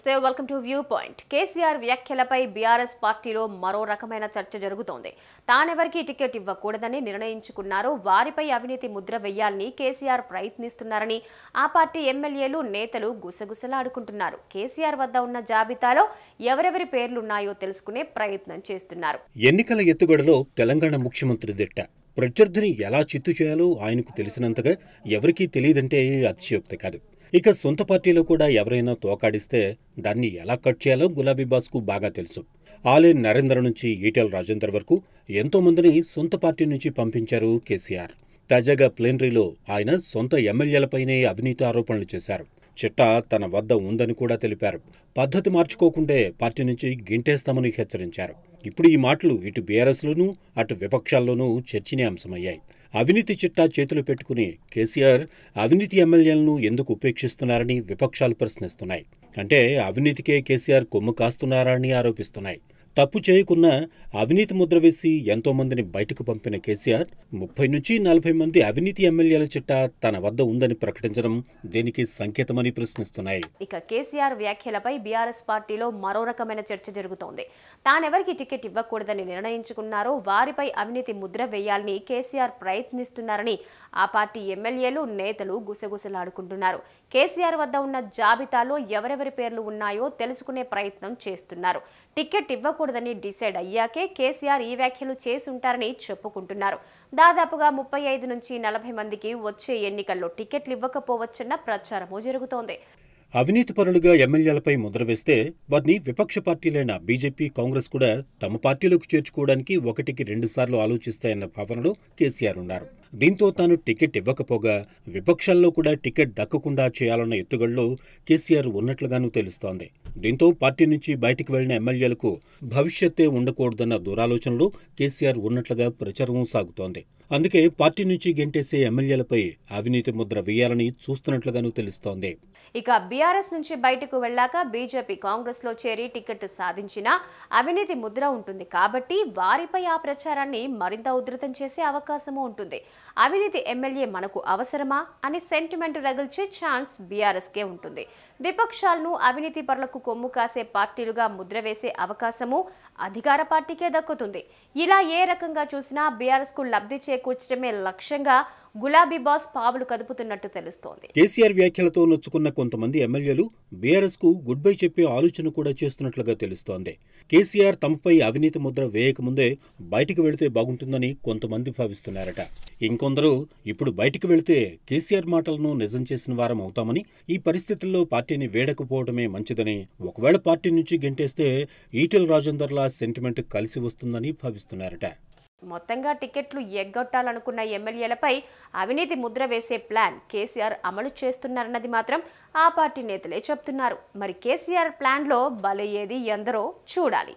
నమస్తే welcome to view point KCR వ్యాఖ్యలపై బీఆర్ఎస్ పార్టీలో మరో రకమైన చర్చ జరుగుతోంది తానెవరికీ టికెట్ ఇవ్వకూడదని నిర్ణయించుకున్నారో వారిపై అవినీతి ముద్ర వేయాలని కేసీఆర్ ప్రయత్నిస్తున్నారని ఆ పార్టీ ఎమ్మెల్యేలు నేతలు గుసగుసలాడుకుంటున్నారు కేసీఆర్ వద్ద ఉన్న జాబితాలో ఎవరెవరి పేర్లున్నాయో తెలుసుకునే ప్రయత్నం చేస్తున్నారు ఎన్నికల ఎత్తుగడలో తెలంగాణ ముఖ్యమంత్రి దిట్ట ప్రత్యర్థిని ఎలా చిత్తు చేయాలో ఆయనకు తెలిసినంతగా ఎవరికీ తెలియదంటే అతిశయోక్తి కాదు ఇక సొంత పార్టీలో కూడా ఎవరైనా తోకాడిస్తే దాన్ని ఎలా కట్ చేయాలో గులాబీబాస్కు బాగా తెలుసు ఆలే నరేంద్ర నుంచి ఈటెల రాజేందర్ వరకు ఎంతోమందిని సొంత పార్టీ నుంచి పంపించారు కేసీఆర్ తాజాగా ప్లేనరీలో ఆయన సొంత ఎమ్మెల్యేలపైనే అవినీతి ఆరోపణలు చేశారు చిట్టా తన వద్ద ఉందని కూడా తెలిపారు పద్ధతి మార్చుకోకుంటే పార్టీ నుంచి గింటేస్తామని హెచ్చరించారు ఇప్పుడు ఈ మాటలు ఇటు బీఆర్ఎస్లోనూ అటు విపక్షాల్లోనూ చర్చనీయాంశమయ్యాయి అవినీతి చిట్టా చేతులు పెట్టుకుని కేసీఆర్ అవినీతి ఎమ్మెల్యేలను ఎందుకు ఉపేక్షిస్తున్నారని విపక్షాలు ప్రశ్నిస్తున్నాయి అంటే అవినీతికే కేసీఆర్ కొమ్ము కాస్తున్నారని ఆరోపిస్తున్నాయి తప్పు చేయకున్న అవినీతి ముద్ర వేసి ఎంతోమందిని బయటకు పంపిన కేసీఆర్ ముప్పై నుంచి నలభై మంది అవినీతి ఎమ్మెల్యేల చిట్టా తన వద్ద ఉందని ప్రకటించడం దీనికి సంకేతమని ప్రశ్నిస్తున్నాయి ఇక కేసీఆర్ వ్యాఖ్యలపై బీఆర్ఎస్ పార్టీలో మరో రకమైన చర్చ జరుగుతోంది తానెవరికి టికెట్ ఇవ్వకూడదని నిర్ణయించుకున్నారో వారిపై అవినీతి ముద్ర వేయాలని కేసీఆర్ ప్రయత్నిస్తున్నారని ఆ పార్టీ ఎమ్మెల్యేలు నేతలు గుసగుసలాడుకుంటున్నారు కేసీఆర్ వద్ద ఉన్న జాబితాలో ఎవరెవరి పేర్లు ఉన్నాయో తెలుసుకునే ప్రయత్నం చేస్తున్నారు టికెట్ ఇవ్వకూడదు ఇవ్వకూడదని డిసైడ్ అయ్యాకే కేసీఆర్ ఈ వ్యాఖ్యలు చేసి ఉంటారని చెప్పుకుంటున్నారు దాదాపుగా ముప్పై ఐదు నుంచి నలభై మందికి వచ్చే ఎన్నికల్లో టికెట్లు ఇవ్వకపోవచ్చన్న ప్రచారము జరుగుతోంది అవినీతి పరులుగా ఎమ్మెల్యేలపై ముద్ర వేస్తే వారిని విపక్ష పార్టీలైన బీజేపీ కాంగ్రెస్ కూడా తమ పార్టీలోకి చేర్చుకోవడానికి ఒకటికి రెండుసార్లు ఆలోచిస్తాయన్న భావనలో కేసీఆర్ ఉన్నారు దీంతో తాను టికెట్ ఇవ్వకపోగా విపక్షాల్లో కూడా టికెట్ దక్కకుండా చేయాలన్న ఎత్తుగడలో కేసీఆర్ ఉన్నట్లుగానూ తెలుస్తోంది దీంతో పార్టీ నుంచి బయటికి వెళ్లిన ఎమ్మెల్యేలకు భవిష్యత్తే ఉండకూడదన్న దురాలోచనలో కేసీఆర్ ఉన్నట్లుగా ప్రచారం సాగుతోంది అందుకే పార్టీ నుంచి గెంటేసే ఎమ్మెల్యేలపై అవినీతి ముద్ర వేయాలని చూస్తున్నట్లుగాను తెలుస్తోంది ఇక బీఆర్ఎస్ నుంచి బయటకు వెళ్ళాక బీజేపీ కాంగ్రెస్ లో చేరి టికెట్ సాధించిన అవినీతి ముద్ర ఉంటుంది కాబట్టి వారిపై ఆ ప్రచారాన్ని మరింత ఉధృతం చేసే అవకాశము ఉంటుంది అవినీతి ఎమ్మెల్యే మనకు అవసరమా అని సెంటిమెంట్ రగిల్చే ఛాన్స్ బీఆర్ఎస్కే ఉంటుంది విపక్షాలను అవినీతి పరులకు కొమ్ము కాసే పార్టీలుగా ముద్ర వేసే అవకాశము అధికార పార్టీకే దక్కుతుంది ఇలా ఏ రకంగా చూసినా బీఆర్ఎస్కు లబ్ధి చే చేకూర్చడమే లక్ష్యంగా గులాబీ బాస్ పావులు కదుపుతున్నట్టు తెలుస్తోంది కేసీఆర్ వ్యాఖ్యలతో నొచ్చుకున్న కొంతమంది ఎమ్మెల్యేలు బీఆర్ఎస్ కు గుడ్ బై చెప్పే ఆలోచన కూడా చేస్తున్నట్లుగా తెలుస్తోంది కేసీఆర్ తమపై అవినీతి ముద్ర వేయకముందే బయటికి వెళితే బాగుంటుందని కొంతమంది భావిస్తున్నారట ఇంకొందరు ఇప్పుడు బయటికి వెళితే కేసీఆర్ మాటలను నిజం చేసిన వారం అవుతామని ఈ పరిస్థితుల్లో పార్టీని వేడకపోవడమే మంచిదని ఒకవేళ పార్టీ నుంచి గెంటేస్తే ఈటెల్ రాజేందర్లా సెంటిమెంట్ కలిసి వస్తుందని భావిస్తున్నారట మొత్తంగా టికెట్లు ఎగ్గొట్టాలనుకున్న ఎమ్మెల్యేలపై అవినీతి ముద్ర వేసే ప్లాన్ కేసీఆర్ అమలు చేస్తున్నారన్నది మాత్రం ఆ పార్టీ నేతలే చెప్తున్నారు మరి కేసీఆర్ ప్లాన్లో బలయ్యేది ఎందరో చూడాలి